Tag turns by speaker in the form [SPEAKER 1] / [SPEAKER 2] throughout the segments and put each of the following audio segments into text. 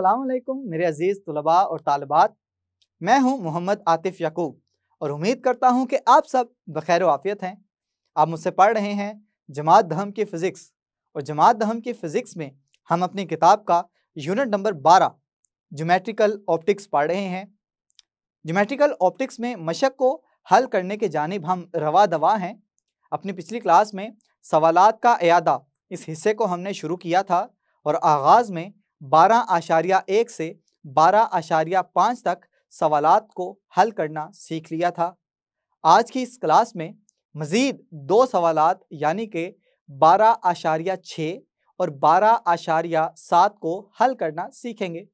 [SPEAKER 1] असलकुम मेरे अजीज़ तलबा और तालबात मैं हूँ मोहम्मद आतिफ़ यकूब और उम्मीद करता हूँ कि आप सब बखैर वाफ़ियत हैं आप मुझसे पढ़ रहे हैं जमात दहम की फ़िज़िक्स और जमात दहम की फ़िज़िक्स में हम अपनी किताब का यूनिट नंबर बारह जोमेट्रिकल ऑप्टिक्स पढ़ रहे हैं जोमेट्रिकल ऑप्टिक्स में मशक को हल करने के जानब हम रवा दवा हैं अपनी पिछली क्लास में सवालत का अदा इस हिस्से को हमने शुरू किया था और आगाज़ में बारह आशारिया एक से बारह आशारिया पाँच तक सवाल को हल करना सीख लिया था आज की इस क्लास में मज़ीद दो सवाल यानी कि बारह आशारिया छः और बारह आशारिया सात को हल करना सीखेंगे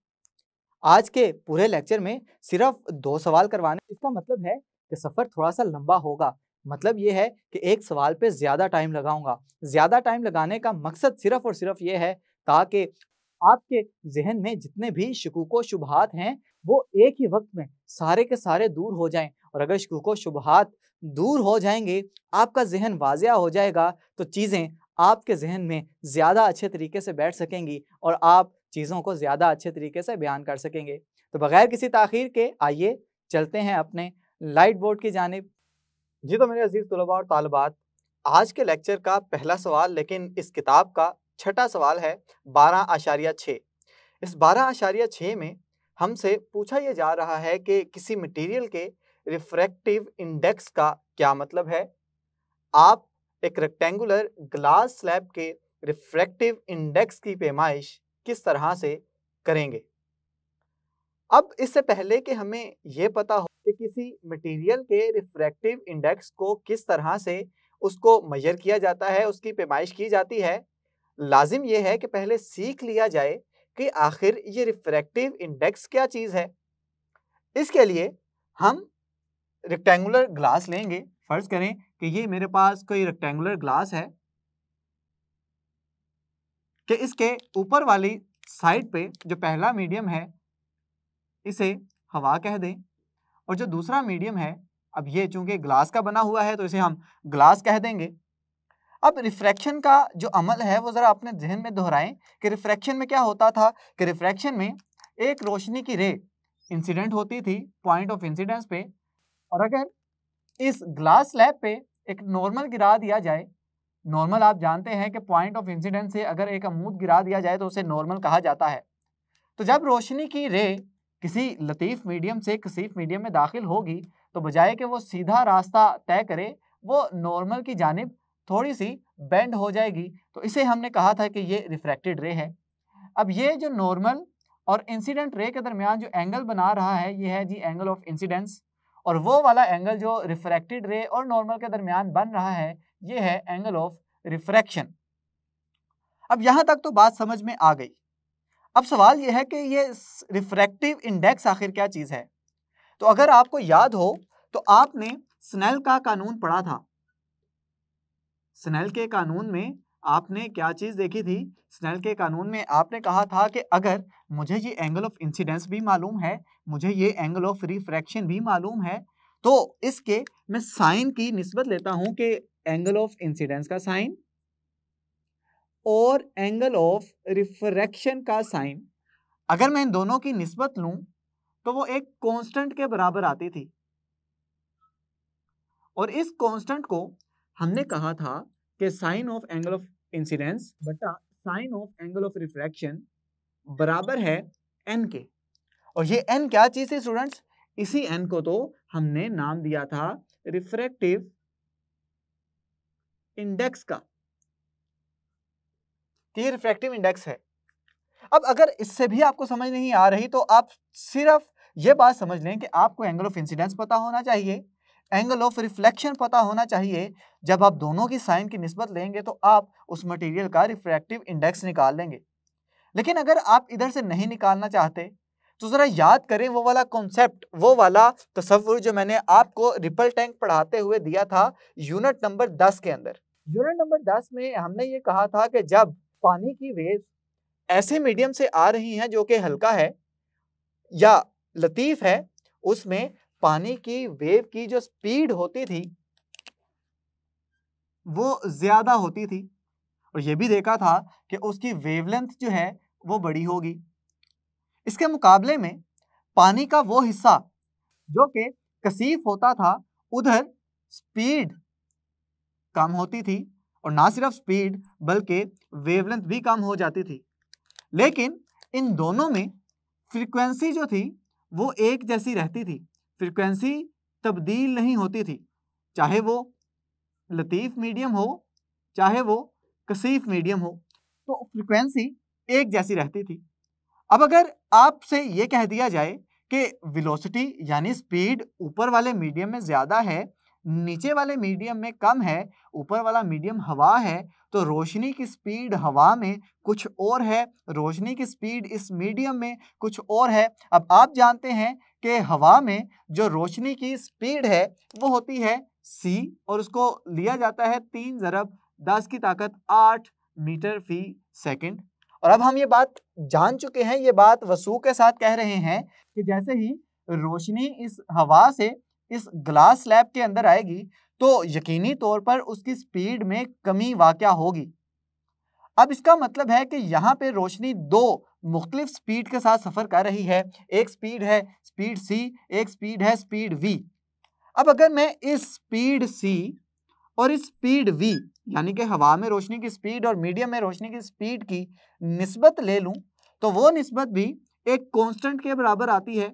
[SPEAKER 1] आज के पूरे लेक्चर में सिर्फ दो सवाल करवाने इसका मतलब है कि सफ़र थोड़ा सा लंबा होगा मतलब ये है कि एक सवाल पे ज़्यादा टाइम लगाऊंगा ज़्यादा टाइम लगाने का मकसद सिर्फ़ और सिर्फ ये है ताकि आपके जहन में जितने भी शकूको शुबहत हैं वो एक ही वक्त में सारे के सारे दूर हो जाएं और अगर शकूको शुबहत दूर हो जाएंगे आपका जहन वाजिया हो जाएगा तो चीज़ें आपके जहन में ज़्यादा अच्छे तरीके से बैठ सकेंगी और आप चीज़ों को ज़्यादा अच्छे तरीके से बयान कर सकेंगे तो बग़ैर किसी तखिर के आइए चलते हैं अपने लाइट बोर्ड की जानब जी तो मेरे अजीज़ तलबा और तालबात आज के लेक्चर का पहला सवाल लेकिन इस किताब का छठा सवाल है बारह आशारिया छः इस बारह आशारिया छः में हमसे पूछा यह जा रहा है कि किसी मटेरियल के रिफ्रैक्टिव इंडेक्स का क्या मतलब है आप एक रेक्टेंगुलर ग्लास स्लैब के रिफ्रैक्टिव इंडेक्स की पैमाइश किस तरह से करेंगे अब इससे पहले कि हमें यह पता हो कि किसी मटेरियल के रिफ्रैक्टिव इंडेक्स को किस तरह से उसको मेजर किया जाता है उसकी पैमाइश की जाती है लाजिम यह है कि पहले सीख लिया जाए कि आखिर ये रिफ्रैक्टिव इंडेक्स क्या चीज़ है इसके लिए हम रेक्टेंगुलर ग्लास लेंगे फ़र्ज़ करें कि ये मेरे पास कोई रेक्टेंगुलर ग्लास है कि इसके ऊपर वाली साइड पे जो पहला मीडियम है इसे हवा कह दें और जो दूसरा मीडियम है अब ये चूंकि ग्लास का बना हुआ है तो इसे हम ग्लास कह देंगे अब रिफ्रैक्शन का जो अमल है वो ज़रा अपने जहन में दोहराएं कि रिफ्रैक्शन में क्या होता था कि रिफ्रैक्शन में एक रोशनी की रे इंसिडेंट होती थी पॉइंट ऑफ इंसिडेंस पे और अगर इस ग्लास स्लैब पे एक नॉर्मल गिरा दिया जाए नॉर्मल आप जानते हैं कि पॉइंट ऑफ इंसिडेंस से अगर एक अमूद गिरा दिया जाए तो उसे नॉर्मल कहा जाता है तो जब रोशनी की रे किसी लतीफ़ मीडियम से कसीफ मीडियम में दाखिल होगी तो बजाय कि वो सीधा रास्ता तय करे वो नॉर्मल की जानब थोड़ी सी बेंड हो जाएगी तो इसे हमने कहा था कि ये रिफ्रैक्टेड रे है अब ये जो नॉर्मल और इंसिडेंट रे के दरमियान जो एंगल बना रहा है ये है जी एंगल ऑफ इंसिडेंस और वो वाला एंगल जो रिफ्रैक्टेड रे और नॉर्मल के दरमियान बन रहा है ये है एंगल ऑफ रिफ्रैक्शन अब यहाँ तक तो बात समझ में आ गई अब सवाल यह है कि ये रिफ्रैक्टिव इंडेक्स आखिर क्या चीज़ है तो अगर आपको याद हो तो आपने स्नेल का कानून पढ़ा था स्नेल के कानून में आपने क्या चीज़ देखी थी स्नेल के कानून में आपने कहा था कि अगर मुझे ये एंगल ऑफ इंसिडेंस भी मालूम है मुझे ये एंगल ऑफ रिफ्रैक्शन भी मालूम है तो इसके मैं साइन की नस्बत लेता हूं कि एंगल ऑफ इंसिडेंस का साइन और एंगल ऑफ रिफ्रैक्शन का साइन अगर मैं इन दोनों की नस्बत लूं तो वो एक कॉन्स्टेंट के बराबर आती थी और इस कॉन्स्टेंट को हमने कहा था कि sine of angle of incidence बटा sine of angle of refraction बराबर है एन के और ये एन क्या चीज़ है स्टूडेंट्स इसी एन को तो हमने नाम दिया था रिफ्रैक्टिव इंडेक्स का तो ये रिफ्रैक्टिव इंडेक्स है अब अगर इससे भी आपको समझ नहीं आ रही तो आप सिर्फ ये बात समझ लें कि आपको एंगल ऑफ इंसिडेंस पता होना चाहिए एंगल ऑफ रिफ्लेक्शन पता होना चाहिए जब आप दोनों की साइन की नस्बत लेंगे तो आप उस मटेरियल का रिफ्रैक्टिव इंडेक्स निकाल लेंगे लेकिन अगर आप इधर से नहीं निकालना चाहते तो ज़रा याद करें वो वाला कॉन्सेप्ट वो वाला तस्वुर जो मैंने आपको रिपल टैंक पढ़ाते हुए दिया था यूनिट नंबर दस के अंदर यूनिट नंबर दस में हमने ये कहा था कि जब पानी की वेव ऐसे मीडियम से आ रही हैं जो कि हल्का है या लतीफ़ है उसमें पानी की वेव की जो स्पीड होती थी वो ज्यादा होती थी और ये भी देखा था कि उसकी वेवलेंथ जो है वो बड़ी होगी इसके मुकाबले में पानी का वो हिस्सा जो कि कसीफ होता था उधर स्पीड कम होती थी और ना सिर्फ स्पीड बल्कि वेवलेंथ भी कम हो जाती थी लेकिन इन दोनों में फ्रीक्वेंसी जो थी वो एक जैसी रहती थी फ्रिक्वेंसी तब्दील नहीं होती थी चाहे वो लतीफ़ मीडियम हो चाहे वो कसीफ मीडियम हो तो फ्रिक्वेंसी एक जैसी रहती थी अब अगर आपसे ये कह दिया जाए कि वेलोसिटी यानी स्पीड ऊपर वाले मीडियम में ज़्यादा है नीचे वाले मीडियम में कम है ऊपर वाला मीडियम हवा है तो रोशनी की स्पीड हवा में कुछ और है रोशनी की स्पीड इस मीडियम में कुछ और है अब आप जानते हैं कि हवा में जो रोशनी की स्पीड है वो होती है सी और उसको लिया जाता है तीन ज़रब दस की ताकत आठ मीटर फी सेकंड और अब हम ये बात जान चुके हैं ये बात वसूख के साथ कह रहे हैं कि जैसे ही रोशनी इस हवा से इस ग्लास स्लैब के अंदर आएगी तो यकीनी तौर पर उसकी स्पीड में कमी वाक़ होगी अब इसका मतलब है कि यहाँ पे रोशनी दो मुख्तलिफ स्पीड के साथ सफ़र कर रही है एक स्पीड है स्पीड सी एक स्पीड है स्पीड वी अब अगर मैं इस स्पीड सी और इस स्पीड वी यानी कि हवा में रोशनी की स्पीड और मीडियम में रोशनी की स्पीड की नस्बत ले लूँ तो वो नस्बत भी एक कॉन्स्टेंट के बराबर आती है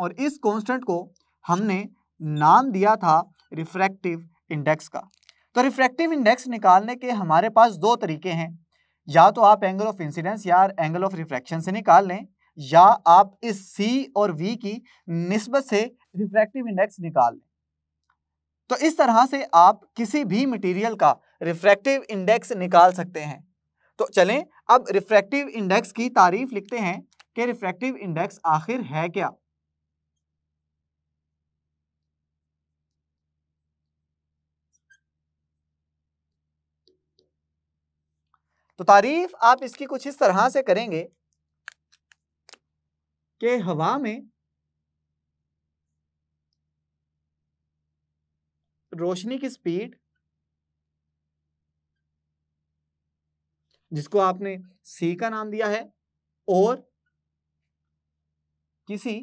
[SPEAKER 1] और इस कांस्टेंट को हमने नाम दिया था रिफ्रैक्टिव इंडेक्स का तो रिफ्रैक्टिव इंडेक्स निकालने के हमारे पास दो तरीके हैं या तो आप एंगल ऑफ इंसिडेंस या एंगल ऑफ रिफ्रैक्शन से निकाल लें या आप इस सी और वी की नस्बत से रिफ्रैक्टिव इंडेक्स निकाल लें तो इस तरह से आप किसी भी मटेरियल का रिफ्रैक्टिव इंडेक्स निकाल सकते हैं तो चलें अब रिफ्रैक्टिव इंडेक्स की तारीफ लिखते हैं कि रिफ्रैक्टिव इंडेक्स आखिर है क्या तो तारीफ आप इसकी कुछ इस तरह से करेंगे कि हवा में रोशनी की स्पीड जिसको आपने सी का नाम दिया है और किसी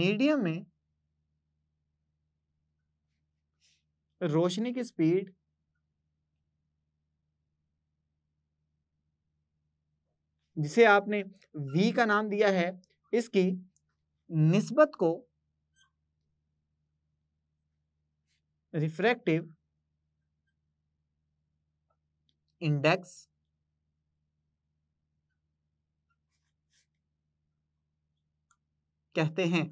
[SPEAKER 1] मीडियम में रोशनी की स्पीड जिसे आपने v का नाम दिया है इसकी निस्बत को रिफ्रैक्टिव इंडेक्स कहते हैं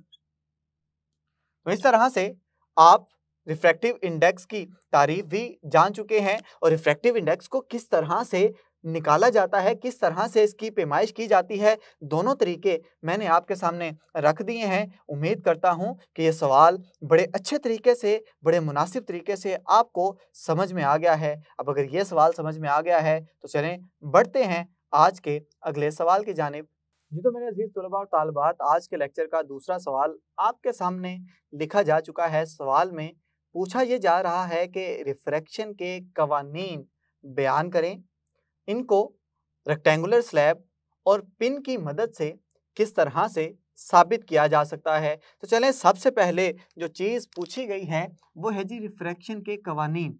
[SPEAKER 1] तो इस तरह से आप रिफ्रैक्टिव इंडेक्स की तारीफ भी जान चुके हैं और रिफ्रैक्टिव इंडेक्स को किस तरह से निकाला जाता है किस तरह से इसकी पेमाइश की जाती है दोनों तरीके मैंने आपके सामने रख दिए हैं उम्मीद करता हूँ कि ये सवाल बड़े अच्छे तरीके से बड़े मुनासिब तरीके से आपको समझ में आ गया है अब अगर ये सवाल समझ में आ गया है तो चलें बढ़ते हैं आज के अगले सवाल की जानब जी तो मेरे अजीज तलबा और तालबात आज के लेक्चर का दूसरा सवाल आपके सामने लिखा जा चुका है सवाल में पूछा ये जा रहा है कि रिफ्रैक्शन के कवानीन बयान करें इनको रेक्टेंगुलर स्लैब और पिन की मदद से किस तरह से साबित किया जा सकता है तो चलें सबसे पहले जो चीज़ पूछी गई है वो है जी रिफ्रैक्शन के कवानीन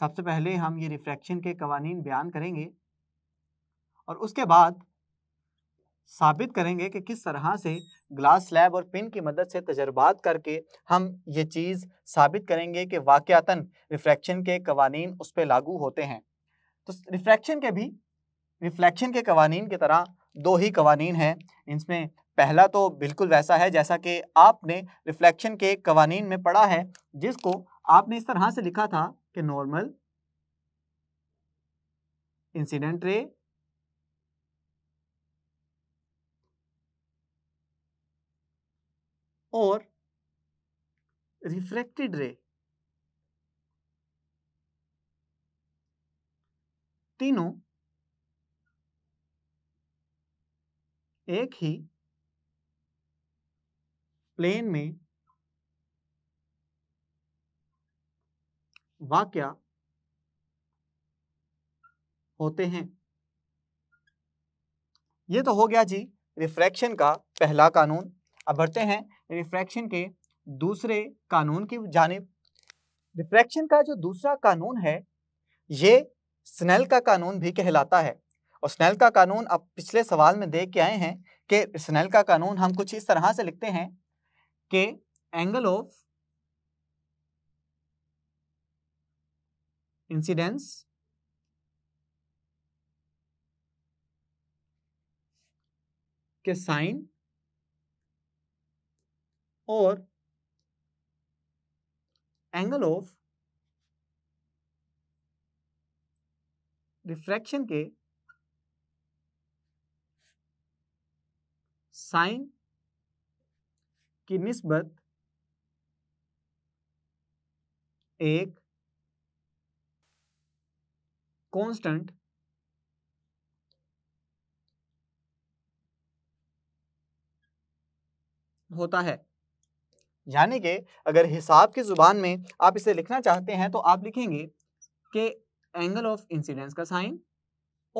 [SPEAKER 1] सबसे पहले हम ये रिफ्रैक्शन के कवानीन बयान करेंगे और उसके बाद साबित करेंगे कि किस तरह से ग्लास स्लैब और पिन की मदद से तजर्बात करके हम ये चीज़ साबित करेंगे कि वाक़ता रिफ्रैक्शन के कवानीन उस पर लागू होते हैं तो रिफ्लेक्शन के भी रिफ्लेक्शन के कवानीन की तरह दो ही कवानी हैं इसमें पहला तो बिल्कुल वैसा है जैसा कि आपने रिफ्लेक्शन के कवानीन में पढ़ा है जिसको आपने इस तरह से लिखा था कि नॉर्मल इंसिडेंट रे और रिफ्रेक्टेड रे तीनों एक ही प्लेन में वाक्य होते हैं ये तो हो गया जी रिफ्रैक्शन का पहला कानून अब बढ़ते हैं रिफ्रैक्शन के दूसरे कानून की जाने रिफ्रैक्शन का जो दूसरा कानून है ये स्नेल का कानून भी कहलाता है और स्नेल का कानून आप पिछले सवाल में देख के आए हैं कि स्नेल का कानून हम कुछ इस तरह से लिखते हैं कि एंगल ऑफ इंसिडेंस के साइन और एंगल ऑफ रिफ्रैक्शन के साइन की निस्बत एक कांस्टेंट होता है यानी कि अगर हिसाब की ज़ुबान में आप इसे लिखना चाहते हैं तो आप लिखेंगे कि एंगल ऑफ इंसिडेंस का साइन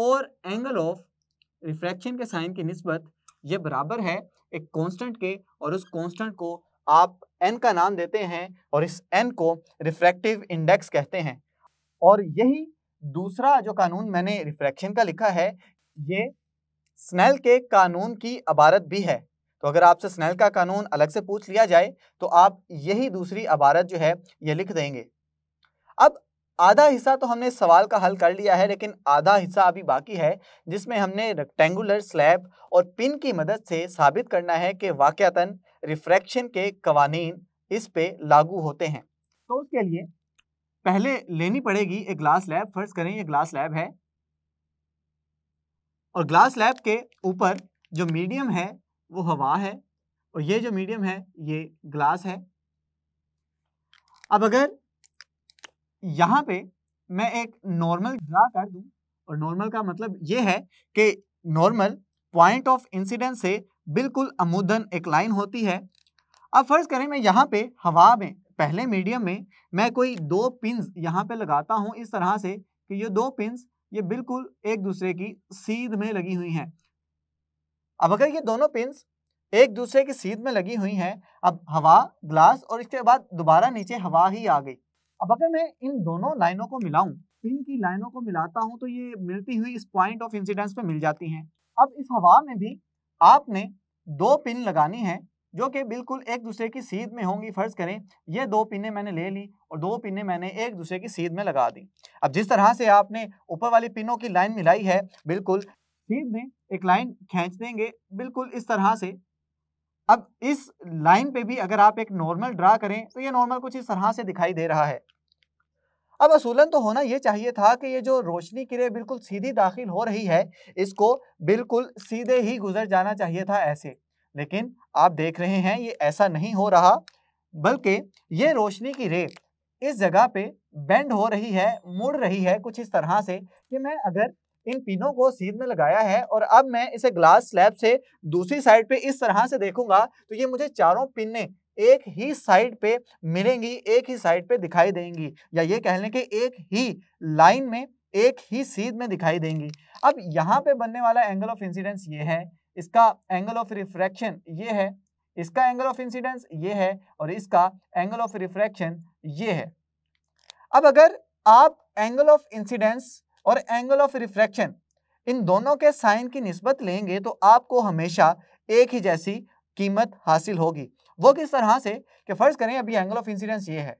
[SPEAKER 1] और एंगल ऑफ रिफ्रैक्शन के साइन की नस्बत ये बराबर है एक कांस्टेंट के और उस कांस्टेंट को आप एन का नाम देते हैं और इस एन को रिफ्रैक्टिव इंडेक्स कहते हैं और यही दूसरा जो कानून मैंने रिफ्रैक्शन का लिखा है ये स्नेल के कानून की अबारत भी है तो अगर आपसे स्नेल का कानून अलग से पूछ लिया जाए तो आप यही दूसरी अबारत जो है ये लिख देंगे अब आधा हिस्सा तो हमने सवाल का हल कर लिया है लेकिन आधा हिस्सा अभी बाकी है जिसमें हमने रेक्टेंगुलर स्लैब और पिन की मदद से साबित करना है कि वाक्यतन रिफ्रैक्शन के कवानीन इस पे लागू होते हैं तो उसके लिए पहले लेनी पड़ेगी एक ग्लास लैब फर्ज करें ये ग्लास लैब है और ग्लास लैब के ऊपर जो मीडियम है वो हवा है और ये जो मीडियम है ये ग्लास है अब अगर यहाँ हम्म। पे मैं एक नॉर्मल ड्रा कर दूं और नॉर्मल का मतलब ये है कि नॉर्मल पॉइंट ऑफ इंसिडेंस से बिल्कुल अमूदन एक लाइन होती है अब फर्ज करें मैं यहाँ पे हवा में पहले मीडियम में मैं कोई दो पिंस यहाँ पे लगाता हूँ इस तरह से कि ये दो पिंस ये बिल्कुल एक दूसरे की सीध में लगी हुई हैं अब अगर ये दोनों पिंस एक दूसरे की सीध में लगी हुई हैं अब हवा ग्लास और इसके बाद दोबारा नीचे हवा ही आ गई अब अगर मैं इन दोनों लाइनों को मिलाऊं पिन की लाइनों को मिलाता हूं तो ये मिलती हुई इस पॉइंट ऑफ इंसिडेंस पे मिल जाती हैं अब इस हवा में भी आपने दो पिन लगानी है जो कि बिल्कुल एक दूसरे की सीध में होंगी फर्ज करें ये दो पिने मैंने ले ली और दो पिने मैंने एक दूसरे की सीध में लगा दी अब जिस तरह से आपने ऊपर वाली पिनों की लाइन मिलाई है बिल्कुल सीध में एक लाइन खींच देंगे बिल्कुल इस तरह से अब इस लाइन पे भी अगर आप एक नॉर्मल ड्रा करें तो ये नॉर्मल कुछ इस तरह से दिखाई दे रहा है अब असूलन तो होना ये चाहिए था कि ये जो रोशनी किरे बिल्कुल सीधी दाखिल हो रही है इसको बिल्कुल सीधे ही गुजर जाना चाहिए था ऐसे लेकिन आप देख रहे हैं ये ऐसा नहीं हो रहा बल्कि ये रोशनी की रे इस जगह पे बेंड हो रही है मुड़ रही है कुछ इस तरह से कि मैं अगर इन पिनों को सीध में लगाया है और अब मैं इसे ग्लास स्लैब से दूसरी साइड पे इस तरह से देखूंगा तो ये मुझे चारों पिने एक ही साइड पे मिलेंगी एक ही साइड पे दिखाई देंगी या ये कह लें कि एक ही लाइन में एक ही सीध में दिखाई देंगी अब यहाँ पे बनने वाला एंगल ऑफ इंसिडेंस ये है इसका एंगल ऑफ रिफ्रैक्शन ये है इसका एंगल ऑफ इंसिडेंस ये है और इसका एंगल ऑफ रिफ्रैक्शन ये है अब अगर आप एंगल ऑफ इंसिडेंस और एंगल ऑफ रिफ्रैक्शन इन दोनों के साइन की नस्बत लेंगे तो आपको हमेशा एक ही जैसी कीमत हासिल होगी वो किस तरह से कि फ़र्ज़ करें अभी एंगल ऑफ इंसिडेंस ये है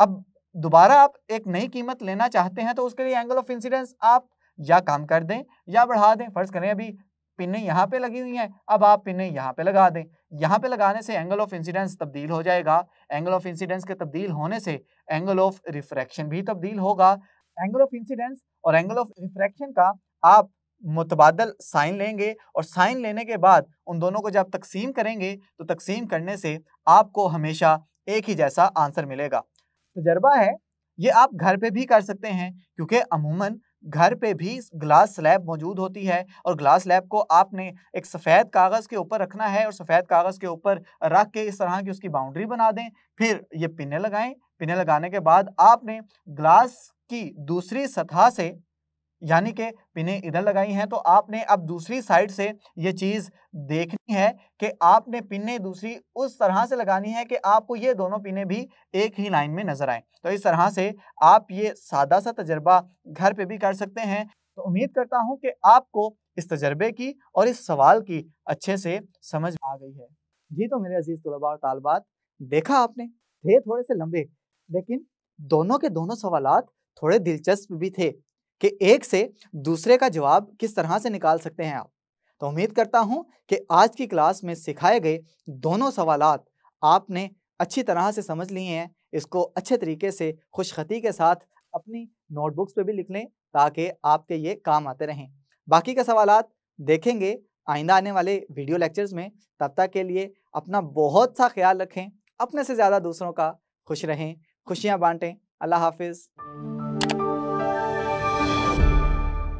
[SPEAKER 1] अब दोबारा आप एक नई कीमत लेना चाहते हैं तो उसके लिए एंगल ऑफ इंसिडेंस आप या कम कर दें या बढ़ा दें फ़र्ज़ करें अभी पिने यहाँ पे लगी हुई हैं अब आप पिने यहाँ पे लगा दें यहाँ पे लगाने से एंगल ऑफ इंसिडेंस तब्दील हो जाएगा एंगल ऑफ इंसिडेंस के तब्दील होने से एंगल ऑफ रिफ्रैक्शन भी तब्दील होगा एंगल ऑफ इंसिडेंस और एंगल ऑफ रिफ्रैक्शन का आप मुतबादल साइन लेंगे और साइन लेने के बाद उन दोनों को जब तकसीम करेंगे तो तकसीम करने से आपको हमेशा एक ही जैसा आंसर मिलेगा तजर्बा तो है ये आप घर पे भी कर सकते हैं क्योंकि अमूमन घर पे भी ग्लास स्लैब मौजूद होती है और ग्लास स्लैब को आपने एक सफ़ेद कागज़ के ऊपर रखना है और सफ़ेद कागज़ के ऊपर रख के इस तरह की उसकी बाउंड्री बना दें फिर ये पिने लगाएं पिने लगाने के बाद आपने ग्लास की दूसरी सतह से यानी कि पिने इधर लगाई हैं तो आपने अब दूसरी साइड से ये चीज़ देखनी है कि आपने पिने दूसरी उस तरह से लगानी है कि आपको ये दोनों पिने भी एक ही लाइन में नज़र आए तो इस तरह से आप ये सादा सा तजर्बा घर पे भी कर सकते हैं तो उम्मीद करता हूँ कि आपको इस तजर्बे की और इस सवाल की अच्छे से समझ आ गई है जी तो मेरे अजीज़ तलबा और तालबात देखा आपने थे थोड़े से लंबे लेकिन दोनों के दोनों सवालत थोड़े दिलचस्प भी थे कि एक से दूसरे का जवाब किस तरह से निकाल सकते हैं आप तो उम्मीद करता हूँ कि आज की क्लास में सिखाए गए दोनों सवाल आपने अच्छी तरह से समझ लिए हैं इसको अच्छे तरीके से खुशखती के साथ अपनी नोटबुक्स पे भी लिख लें ताकि आपके ये काम आते रहें बाकी के सवाल देखेंगे आइंदा आने वाले वीडियो लेक्चर्स में तब तक के लिए अपना बहुत सा ख्याल रखें अपने से ज़्यादा दूसरों का खुश रहें खुशियाँ बांटें अल्लाह हाफिज़